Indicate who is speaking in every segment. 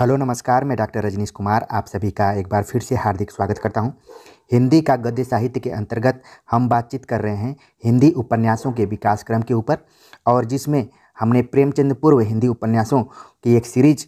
Speaker 1: hello नमस्कार मैं doctor Rajneesh Kumar आप सभी का एक बार फिर से हार्दिक स्वागत करता हूं हिंदी का गद्य साहित्य के अंतर्गत हम बातचीत कर रहे हैं हिंदी उपन्यासों के विकास क्रम के ऊपर और जिसमें हमने प्रेमचंद पूर्व हिंदी उपन्यासों की एक सीरीज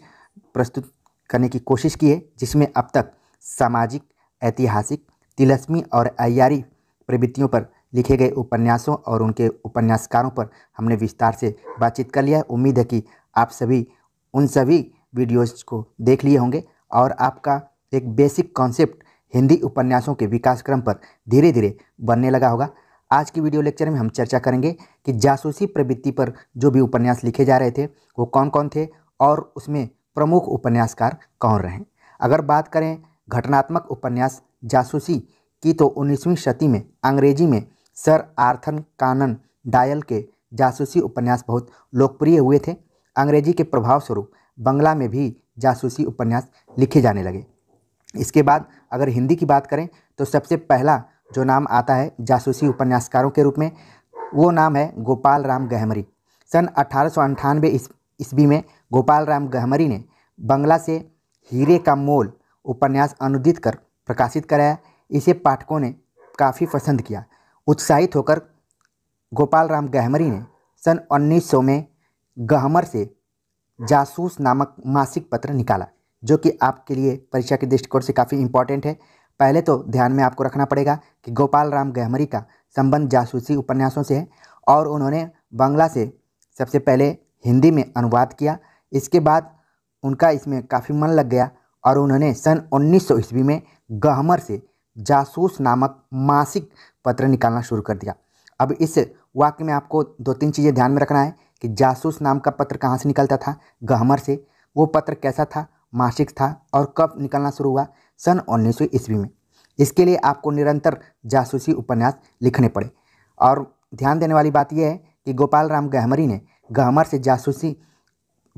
Speaker 1: प्रस्तुत करने की कोशिश की है जिसमें अब तक सामाजिक ऐतिहासिक तिलस्मी और अयारी प्रवृत्तियों पर लिखे गए उपन्यासों और उनके उपन्यासकारों पर हमने विस्तार से बातचीत कर लिया उम्मीद है कि आप सभी उन सभी वीडियोज़ को देख लिए होंगे और आपका एक बेसिक कॉन्सेप्ट हिंदी उपन्यासों के विकास क्रम पर धीरे धीरे बनने लगा होगा आज की वीडियो लेक्चर में हम चर्चा करेंगे कि जासूसी प्रवृत्ति पर जो भी उपन्यास लिखे जा रहे थे वो कौन कौन थे और उसमें प्रमुख उपन्यासकार कौन रहे अगर बात करें घटनात्मक उपन्यास जासूसी की तो 19वीं सदी में अंग्रेजी में सर आर्थन कानन डायल के जासूसी उपन्यास बहुत लोकप्रिय हुए थे अंग्रेजी के प्रभाव स्वरूप बंगला में भी जासूसी उपन्यास लिखे जाने लगे इसके बाद अगर हिंदी की बात करें तो सबसे पहला जो नाम आता है जासूसी उपन्यासकारों के रूप में वो नाम है गोपाल राम गहमरी सन अठारह इस, ईस्वी में गोपाल राम गहमरी ने बंगला से हीरे का मोल उपन्यास अनुदित कर प्रकाशित कराया इसे पाठकों ने काफ़ी पसंद किया उत्साहित होकर गोपाल राम गहमरी ने सन 1900 में गहमर से जासूस नामक मासिक पत्र निकाला जो कि आपके लिए परीक्षा के दृष्टिकोण से काफ़ी इंपॉर्टेंट है पहले तो ध्यान में आपको रखना पड़ेगा कि गोपाल राम गहमरी का संबंध जासूसी उपन्यासों से है और उन्होंने बांग्ला से सबसे पहले हिंदी में अनुवाद किया इसके बाद उनका इसमें काफ़ी मन लग गया और उन्होंने सन उन्नीस ईस्वी में गहमर से जासूस नामक मासिक पत्र निकालना शुरू कर दिया अब इस वाक्य में आपको दो तीन चीज़ें ध्यान में रखना है कि जासूस नाम का पत्र कहाँ से निकलता था गहमर से वो पत्र कैसा था मासिक था और कब निकलना शुरू हुआ सन उन्नीस ईस्वी में इसके लिए आपको निरंतर जासूसी उपन्यास लिखने पड़े और ध्यान देने वाली बात यह है कि गोपाल राम गहमरी ने गहमर से जासूसी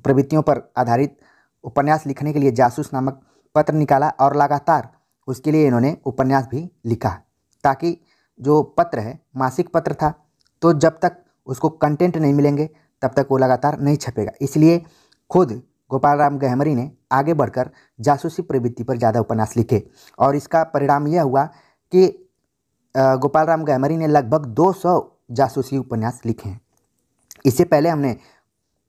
Speaker 1: प्रवृत्तियों पर आधारित उपन्यास लिखने के लिए जासूस नामक पत्र निकाला और लगातार उसके लिए इन्होंने उपन्यास भी लिखा ताकि जो पत्र है मासिक पत्र था तो जब तक उसको कंटेंट नहीं मिलेंगे तब तक वो लगातार नहीं छपेगा इसलिए खुद गोपाल राम गहमरी ने आगे बढ़कर जासूसी प्रवृत्ति पर ज़्यादा उपन्यास लिखे और इसका परिणाम यह हुआ कि गोपाल राम गहमरी ने लगभग 200 जासूसी उपन्यास लिखे हैं इससे पहले हमने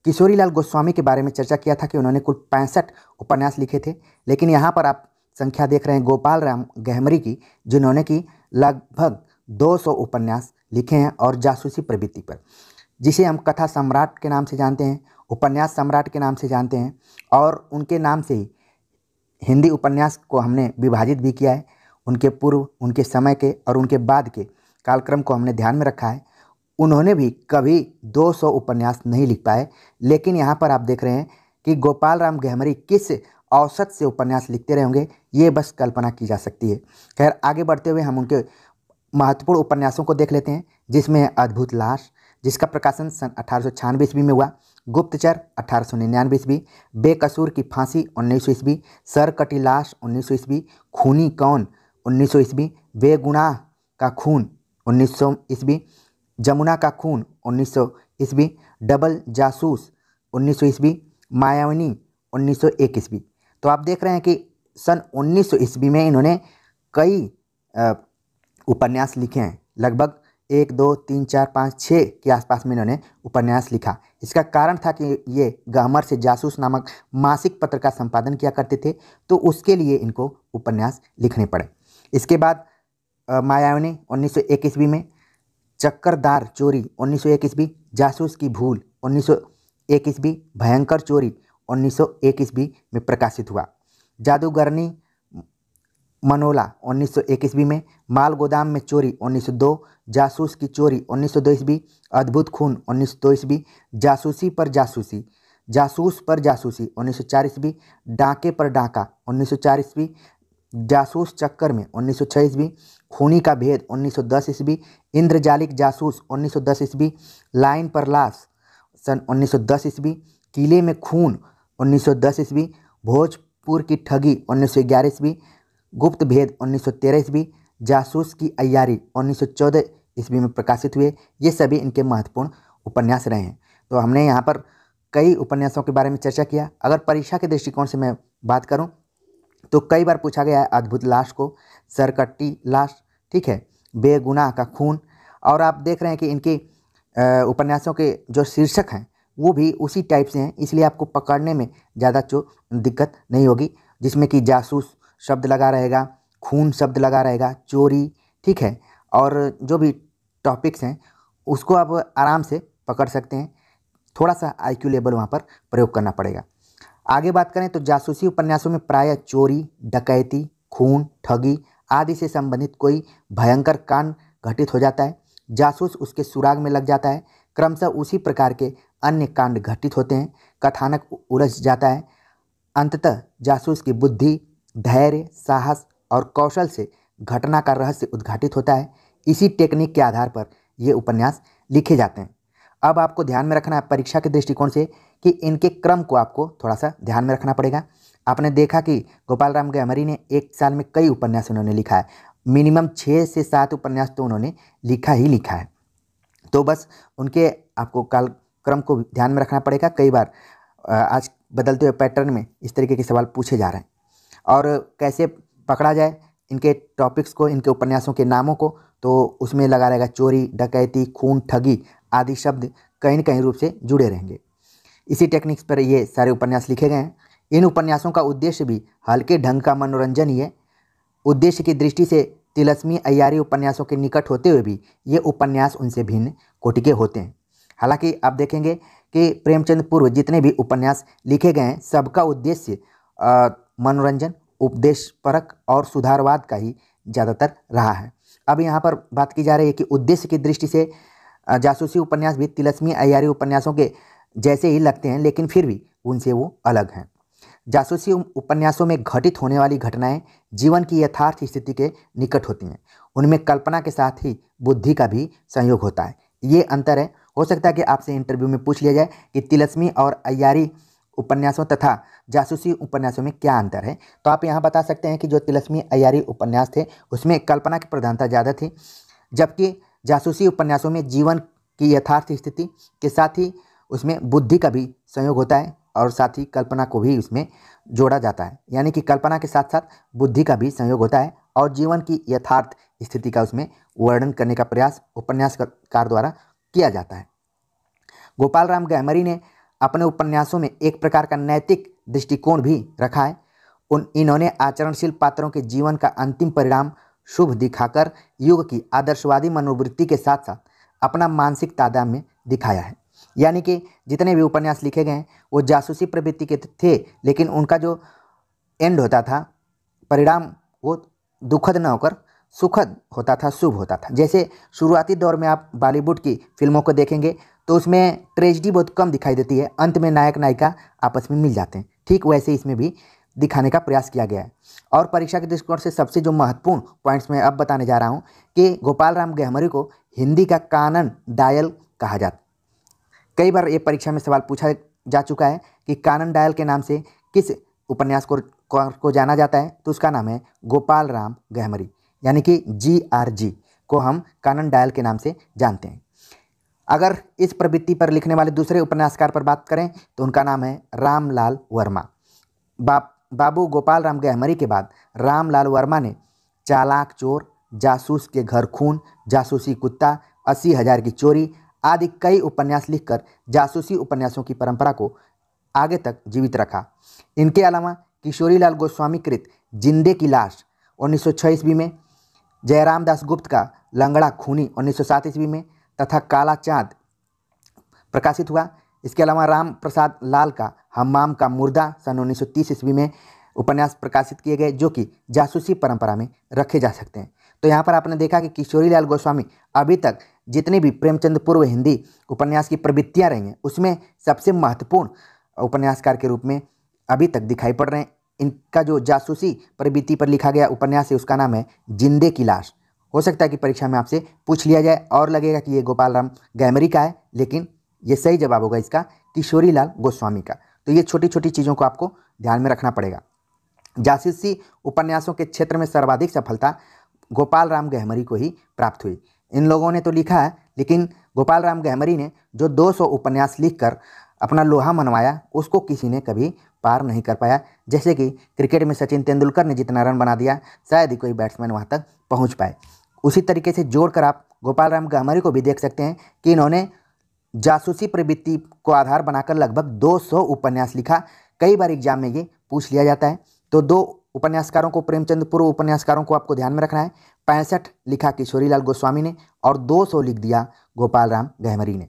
Speaker 1: किशोरी लाल गोस्वामी के बारे में चर्चा किया था कि उन्होंने कुल पैंसठ उपन्यास लिखे थे लेकिन यहाँ पर आप संख्या देख रहे हैं गोपाल राम गहमरी की जिन्होंने कि लगभग 200 उपन्यास लिखे हैं और जासूसी प्रवृत्ति पर जिसे हम कथा सम्राट के नाम से जानते हैं उपन्यास सम्राट के नाम से जानते हैं और उनके नाम से हिंदी उपन्यास को हमने विभाजित भी किया है उनके पूर्व उनके समय के और उनके बाद के कालक्रम को हमने ध्यान में रखा है उन्होंने भी कभी 200 उपन्यास नहीं लिख पाए लेकिन यहाँ पर आप देख रहे हैं कि गोपाल राम गहमरी किस औसत से उपन्यास लिखते होंगे ये बस कल्पना की जा सकती है खैर आगे बढ़ते हुए हम उनके महत्वपूर्ण उपन्यासों को देख लेते हैं जिसमें अद्भुत लाश जिसका प्रकाशन सन अठारह सौ छियानवे ईस्वी में हुआ गुप्तचर अठारह सौ निन्यानवे ईस्वी बेकसूर की फांसी उन्नीस सौ ईस्वी सर कटी लाश उन्नीस सौ ईस्वी खूनी कौन उन्नीस सौ ईस्वी बेगुनाह का खून उन्नीस सौ ईस्वी जमुना का खून उन्नीस सौ ईस्वी डबल जासूस उन्नीस सौ ईस्वी मायावनी उन्नीस सौ एक ईस्वी तो आप देख रहे हैं कि सन उन्नीस सौ ईस्वी में इन्होंने कई उपन्यास लिखे हैं लगभग एक दो तीन चार पाँच छः के आसपास में इन्होंने उपन्यास लिखा इसका कारण था कि ये गहमर से जासूस नामक मासिक पत्र का संपादन किया करते थे तो उसके लिए इनको उपन्यास लिखने पड़े इसके बाद मायावनी उन्नीस सौ एक ईस्वी में चक्करदार चोरी उन्नीस सौ एक ईस्वी जासूस की भूल उन्नीस सौ एक ईस्वी भयंकर चोरी उन्नीस सौ एक ईस्वी में प्रकाशित हुआ जादूगरनी मनोला 1901 ईस्वी में माल गोदाम में चोरी 1902 जासूस की चोरी 1902 ईस्वी अद्भुत खून 1902 ईस्वी जासूसी पर जासूसी जासूस पर जासूसी 1904 ईस्वी डाके पर डाका 1904 ईस्वी जासूस चक्कर में 1906 ईस्वी खूनी का भेद 1910 ईस्वी इंद्रजालिक जासूस 1910 ईस्वी लाइन पर लाश सन 1910 ईस्वी किले में खून 1910 ईस्वी भोजपुर की ठगी 1911 ईस्वी गुप्त भेद 1913 ईस्वी जासूस की अयारी 1914 ईस्वी में प्रकाशित हुए ये सभी इनके महत्वपूर्ण उपन्यास रहे हैं तो हमने यहाँ पर कई उपन्यासों के बारे में चर्चा किया अगर परीक्षा के दृष्टिकोण से मैं बात करूँ तो कई बार पूछा गया है अद्भुत लाश को सरकट्टी लाश ठीक है बेगुनाह का खून और आप देख रहे हैं कि इनके उपन्यासों के जो शीर्षक हैं वो भी उसी टाइप से हैं इसलिए आपको पकड़ने में ज़्यादा जो दिक्कत नहीं होगी जिसमें कि जासूस शब्द लगा रहेगा खून शब्द लगा रहेगा चोरी ठीक है और जो भी टॉपिक्स हैं उसको आप आराम से पकड़ सकते हैं थोड़ा सा आईक्यू लेवल वहाँ पर प्रयोग करना पड़ेगा आगे बात करें तो जासूसी उपन्यासों में प्रायः चोरी डकैती खून ठगी आदि से संबंधित कोई भयंकर कांड घटित हो जाता है जासूस उसके सुराग में लग जाता है क्रमशः उसी प्रकार के अन्य कांड घटित होते हैं कथानक उलझ जाता है अंततः जासूस की बुद्धि धैर्य साहस और कौशल से घटना का रहस्य उद्घाटित होता है इसी टेक्निक के आधार पर ये उपन्यास लिखे जाते हैं अब आपको ध्यान में रखना है परीक्षा के दृष्टिकोण से कि इनके क्रम को आपको थोड़ा सा ध्यान में रखना पड़ेगा आपने देखा कि गोपाल राम गैमरी ने एक साल में कई उपन्यास उन्होंने लिखा है मिनिमम छः से सात उपन्यास तो उन्होंने लिखा ही लिखा है तो बस उनके आपको काल क्रम को ध्यान में रखना पड़ेगा कई बार आज बदलते हुए पैटर्न में इस तरीके के सवाल पूछे जा रहे हैं और कैसे पकड़ा जाए इनके टॉपिक्स को इनके उपन्यासों के नामों को तो उसमें लगा रहेगा चोरी डकैती खून ठगी आदि शब्द कहीं न कहीं रूप से जुड़े रहेंगे इसी टेक्निक्स पर ये सारे उपन्यास लिखे गए हैं इन उपन्यासों का उद्देश्य भी हल्के ढंग का मनोरंजन ही है उद्देश्य की दृष्टि से तिलस्मी अयारी उपन्यासों के निकट होते हुए भी ये उपन्यास उनसे भिन्न कोटि के होते हैं हालांकि आप देखेंगे कि प्रेमचंद पूर्व जितने भी उपन्यास लिखे गए हैं सबका उद्देश्य मनोरंजन उपदेश परक और सुधारवाद का ही ज़्यादातर रहा है अब यहाँ पर बात की जा रही है कि उद्देश्य की दृष्टि से जासूसी उपन्यास भी तिलस्मी अयारी उपन्यासों के जैसे ही लगते हैं लेकिन फिर भी उनसे वो अलग हैं जासूसी उपन्यासों में घटित होने वाली घटनाएं जीवन की यथार्थ स्थिति के निकट होती हैं उनमें कल्पना के साथ ही बुद्धि का भी संयोग होता है ये अंतर है हो सकता है कि आपसे इंटरव्यू में पूछ लिया जाए कि तिलस्मी और अयारी उपन्यासों तथा जासूसी उपन्यासों में क्या अंतर है तो आप यहाँ बता सकते हैं कि जो तिलस्मी अयारी उपन्यास थे उसमें कल्पना की प्रधानता ज़्यादा थी जबकि जासूसी उपन्यासों में जीवन की यथार्थ स्थिति के साथ ही उसमें बुद्धि का भी संयोग होता है और साथ ही कल्पना को भी उसमें जोड़ा जाता है यानी कि कल्पना के साथ साथ बुद्धि का भी संयोग होता है और जीवन की यथार्थ स्थिति का उसमें वर्णन करने का प्रयास उपन्यासकार द्वारा किया जाता है गोपाल राम गैमरी ने अपने उपन्यासों में एक प्रकार का नैतिक दृष्टिकोण भी रखा है उन इन्होंने आचरणशील पात्रों के जीवन का अंतिम परिणाम शुभ दिखाकर युग की आदर्शवादी मनोवृत्ति के साथ साथ अपना मानसिक में दिखाया है यानी कि जितने भी उपन्यास लिखे गए हैं वो जासूसी प्रवृत्ति के थे लेकिन उनका जो एंड होता था परिणाम वो दुखद न होकर सुखद होता था शुभ होता था जैसे शुरुआती दौर में आप बॉलीवुड की फिल्मों को देखेंगे तो उसमें ट्रेजडी बहुत कम दिखाई देती है अंत में नायक नायिका आपस में मिल जाते हैं ठीक वैसे इसमें भी दिखाने का प्रयास किया गया है और परीक्षा के दृष्टिकोण से सबसे जो महत्वपूर्ण पॉइंट्स मैं अब बताने जा रहा हूँ कि गोपाल राम गहमरी को हिंदी का कानन डायल कहा जाता कई बार ये परीक्षा में सवाल पूछा जा चुका है कि कानन डायल के नाम से किस उपन्यास को को जाना जाता है तो उसका नाम है गोपाल राम गहमरी यानी कि जी आर जी को हम कानन डायल के नाम से जानते हैं अगर इस प्रवृत्ति पर लिखने वाले दूसरे उपन्यासकार पर बात करें तो उनका नाम है रामलाल वर्मा बाप बाबू गोपाल राम गहमरी के बाद रामलाल वर्मा ने चालाक चोर जासूस के घर खून जासूसी कुत्ता अस्सी हजार की चोरी आदि कई उपन्यास लिखकर जासूसी उपन्यासों की परंपरा को आगे तक जीवित रखा इनके अलावा किशोरीलाल गोस्वामी कृत जिंदे की लाश उन्नीस सौ ईस्वी में जयराम दास गुप्त का लंगड़ा खूनी उन्नीस सौ ईस्वी में तथा काला चाँद प्रकाशित हुआ इसके अलावा राम प्रसाद लाल का हमाम का मुर्दा सन 1930 ईस्वी में उपन्यास प्रकाशित किए गए जो कि जासूसी परंपरा में रखे जा सकते हैं तो यहाँ पर आपने देखा कि किशोरी लाल गोस्वामी अभी तक जितने भी प्रेमचंद पूर्व हिंदी उपन्यास की प्रवृत्तियाँ रही हैं उसमें सबसे महत्वपूर्ण उपन्यासकार के रूप में अभी तक दिखाई पड़ रहे हैं इनका जो जासूसी प्रवृत्ति पर लिखा गया उपन्यास है उसका नाम है जिंदे की लाश हो सकता है कि परीक्षा में आपसे पूछ लिया जाए और लगेगा कि ये गोपाल राम गैमरी का है लेकिन ये सही जवाब होगा इसका किशोरी लाल गोस्वामी का तो ये छोटी छोटी चीज़ों को आपको ध्यान में रखना पड़ेगा जासूसी उपन्यासों के क्षेत्र में सर्वाधिक सफलता गोपाल राम गहमरी को ही प्राप्त हुई इन लोगों ने तो लिखा है लेकिन गोपाल राम गहमरी ने जो 200 उपन्यास लिखकर अपना लोहा मनवाया उसको किसी ने कभी पार नहीं कर पाया जैसे कि क्रिकेट में सचिन तेंदुलकर ने जितना रन बना दिया शायद ही कोई बैट्समैन वहाँ तक पहुँच पाए उसी तरीके से जोड़कर आप गोपाल राम गामरी को भी देख सकते हैं कि इन्होंने जासूसी प्रवृत्ति को आधार बनाकर लगभग 200 उपन्यास लिखा कई बार एग्जाम में ये पूछ लिया जाता है तो दो उपन्यासकारों को प्रेमचंद पूर्व उपन्यासकारों को आपको ध्यान में रखना है पैंसठ लिखा किशोरीलाल गोस्वामी ने और 200 लिख दिया गोपाल राम गहमरी ने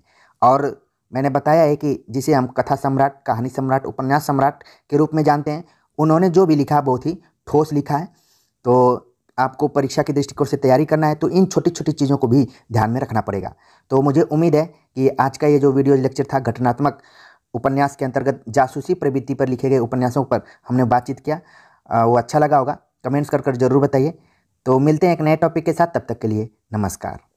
Speaker 1: और मैंने बताया है कि जिसे हम कथा सम्राट कहानी सम्राट उपन्यास सम्राट के रूप में जानते हैं उन्होंने जो भी लिखा बहुत ही ठोस लिखा है तो आपको परीक्षा के दृष्टिकोण से तैयारी करना है तो इन छोटी छोटी चीज़ों को भी ध्यान में रखना पड़ेगा तो मुझे उम्मीद है कि आज का ये जो वीडियो लेक्चर था घटनात्मक उपन्यास के अंतर्गत जासूसी प्रवृत्ति पर लिखे गए उपन्यासों पर हमने बातचीत किया वो अच्छा लगा होगा कमेंट्स कर कर जरूर बताइए तो मिलते हैं एक नए टॉपिक के साथ तब तक के लिए नमस्कार